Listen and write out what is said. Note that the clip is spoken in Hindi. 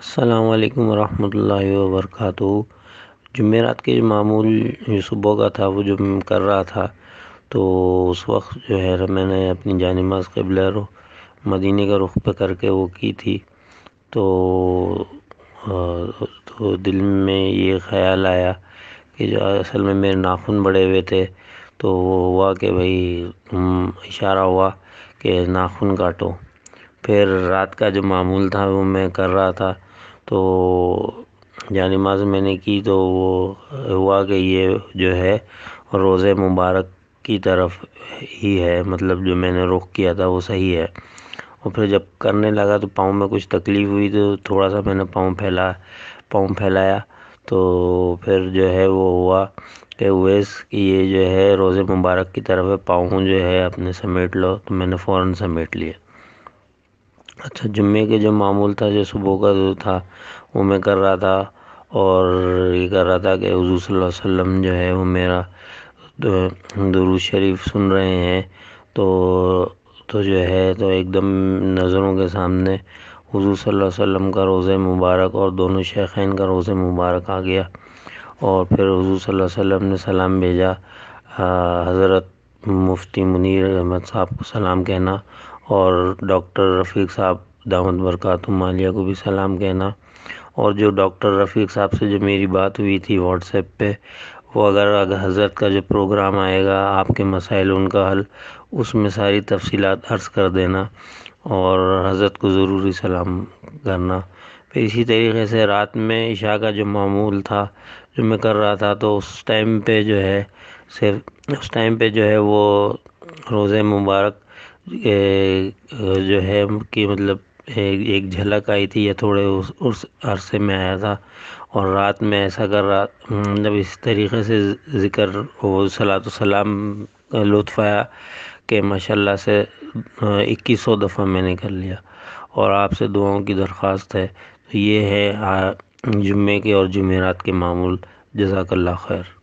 अल्लाम वरहमल वर्क जुमेरात के मामूल जो सुबह का था वो जो कर रहा था तो उस वक्त जो है मैंने अपनी जानमाज कबल मदीने का रुख पे करके वो की थी तो तो दिल में ये ख्याल आया कि जो असल में मेरे नाखून बड़े हुए थे तो वो हुआ कि भाई इशारा हुआ कि नाखून काटो फिर रात का जो मामूल था वो मैं कर रहा था तो जा नमाज़ मैंने की तो वो हुआ कि ये जो है रोज़े मुबारक की तरफ ही है मतलब जो मैंने रुख किया था वो सही है और फिर जब करने लगा तो पाँव में कुछ तकलीफ़ हुई तो थोड़ा सा मैंने पाँव फैला पाँव फैलाया तो फिर जो है वो हुआ कि वेस कि ये जो है रोज़े मुबारक की तरफ है पाँव जो है अपने समेट लो तो मैंने फ़ौर समेट लिया अच्छा जुम्मे के जो मामूल था जो सुबह का जो था वो मैं कर रहा था और ये कर रहा था कि सल वसम जो है वो मेरा दुरु शरीफ सुन रहे हैं तो तो जो है तो एकदम नज़रों के सामने हजू सल्लल्लाहु अलैहि का रोज़ मुबारक और दोनों शेखैन का रोज़ मुबारक आ गया और फिर हजू सल्लल्लाहु ने सलाम भेजा हज़रत मुफ्ती मुनीर अहमद साहब को सलाम कहना और डॉक्टर रफ़ीक साहब दामद बरक़ातुम मालिया को भी सलाम कहना और जो डॉक्टर रफ़ीक साहब से जो मेरी बात हुई थी व्हाट्सएप पे वो अगर अगर हज़रत का जो प्रोग्राम आएगा आपके मसाइल उनका हल उसमें सारी तफसीलात अर्ज़ कर देना और हज़रत को ज़रूरी सलाम करना फिर इसी तरीके से रात में इशा का जो मामूल था जो मैं कर रहा था तो उस टाइम पे जो है सिर्फ उस टाइम पे जो है वो रोज़े मुबारक जो है कि मतलब एक झलक आई थी या थोड़े उस उस अरसे में आया था और रात में ऐसा कर रहा मतलब इस तरीक़े से ज़िक्र वो सलात सलाम का लुत्फ़ आया कि माशाल्लाह से इक्कीस सौ दफ़ा मैंने कर लिया और आपसे दुआओं की दरख्वास्त है तो ये है जुम्मे के और जुमेरात के मामूल जजाकल्ला खैर